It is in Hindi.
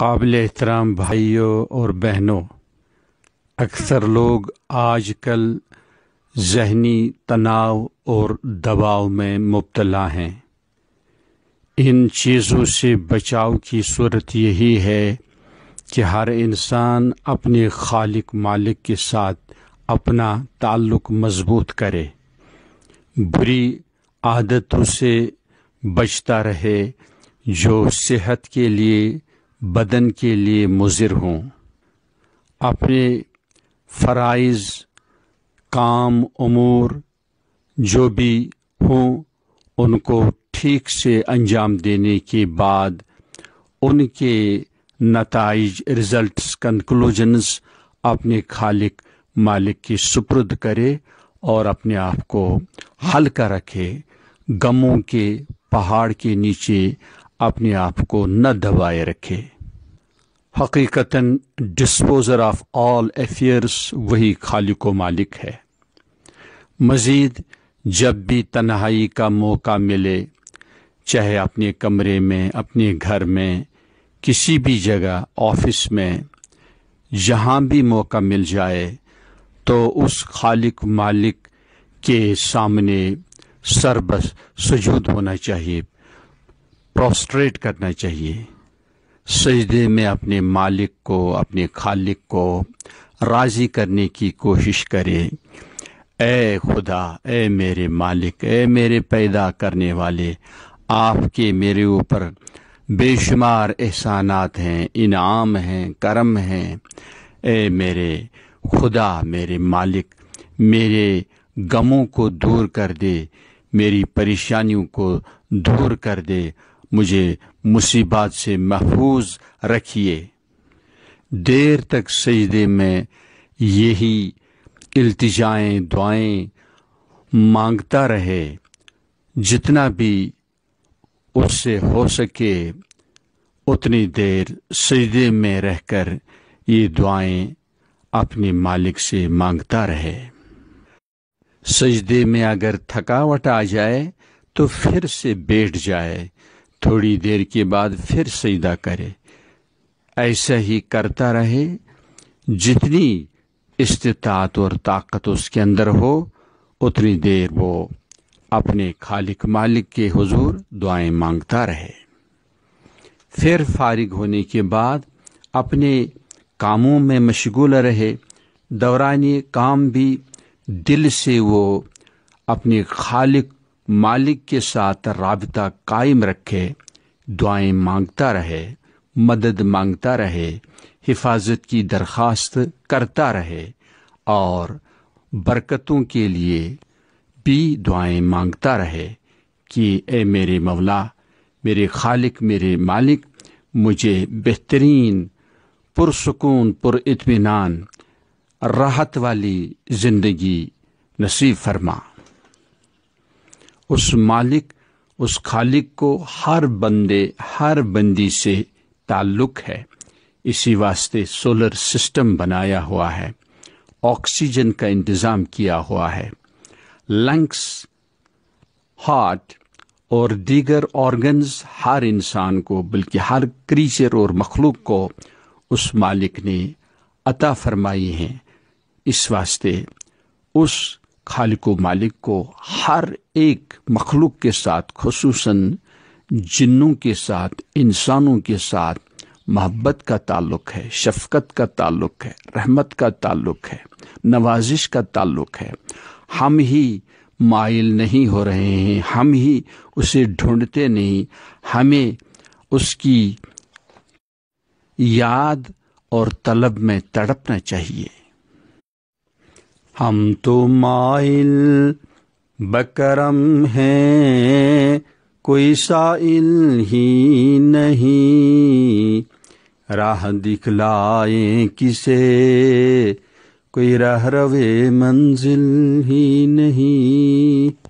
काबिल एहतराम भाइयों और बहनों अक्सर लोग आजकल जहनी तनाव और दबाव में मुबतला हैं इन चीज़ों से बचाव की सूरत यही है कि हर इंसान अपने खालिक मालिक के साथ अपना ताल्लुक़ मजबूत करे बुरी आदतों से बचता रहे जो सेहत के लिए बदन के लिए मुजिर हों अपने फ़रज़ काम अमूर जो भी हों उनको ठीक से अंजाम देने के बाद उनके नतज रिज़ल्ट कंक्लूजन्स अपने खालिक मालिक की सुप्रद करे और अपने आप को हल्का रखे गमों के पहाड़ के नीचे अपने आप को न दबाए रखे हकीकता डिस्पोज़र ऑफ ऑल अफेयर्स वही खालिक मालिक है मज़ीद जब भी तन्हाई का मौका मिले चाहे अपने कमरे में अपने घर में किसी भी जगह ऑफिस में जहाँ भी मौका मिल जाए तो उस खालिक मालिक के सामने सरबस सजूद होना चाहिए प्रोस्ट्रेट करना चाहिए सजदे में अपने मालिक को अपने खालिक को राज़ी करने की कोशिश करे ए खुदा ए मेरे मालिक ए मेरे पैदा करने वाले आपके मेरे ऊपर बेशुमार एहसानात हैं इनाम हैं करम हैं ए मेरे खुदा मेरे मालिक मेरे गमों को दूर कर दे मेरी परेशानियों को दूर कर दे मुझे मुसीबत से महफूज रखिए देर तक सजदे में यही इल्तिजाएं दुआएं मांगता रहे जितना भी उससे हो सके उतनी देर सजदे में रहकर ये दुआएं अपने मालिक से मांगता रहे सजदे में अगर थकावट आ जाए तो फिर से बैठ जाए थोड़ी देर के बाद फिर सजदा करे ऐसा ही करता रहे जितनी इस्तात और ताकत उसके अंदर हो उतनी देर वो अपने खालिक मालिक के हुजूर दुआएं मांगता रहे फिर फारिग होने के बाद अपने कामों में मशगूल रहे दौरान काम भी दिल से वो अपने खालिक मालिक के साथ रबता कायम रखे दुआएं मांगता रहे मदद मांगता रहे हिफाजत की दरख्वास्त करता रहे और बरकतों के लिए भी दुआएं मांगता रहे कि ए मेरे मौला मेरे खालिक मेरे मालिक मुझे बेहतरीन पुरसकून पुरतमान राहत वाली ज़िंदगी नसीब फरमा उस मालिक उस खालिक को हर बंदे हर बंदी से ताल्लुक है इसी वास्ते सोलर सिस्टम बनाया हुआ है ऑक्सीजन का इंतज़ाम किया हुआ है लंग्स हार्ट और दीगर ऑर्गन्स हर इंसान को बल्कि हर क्रीचर और मखलूक को उस मालिक ने अता फरमाई हैं इस वास्ते उस खालिक मालिक को हर एक मखलूक के साथ खसूस जिन्नों के साथ इंसानों के साथ मोहब्बत का ताल्लुक है शफकत का ताल्लुक है रहमत का ताल्लुक है नवाजिश का ताल्लुक है हम ही माइल नहीं हो रहे हैं हम ही उसे ढूंढते नहीं हमें उसकी याद और तलब में तड़पना चाहिए हम तो माइल बकरम हैं कोई साइल ही नहीं राह दिखलाए किसे कोई रहरवे मंजिल ही नहीं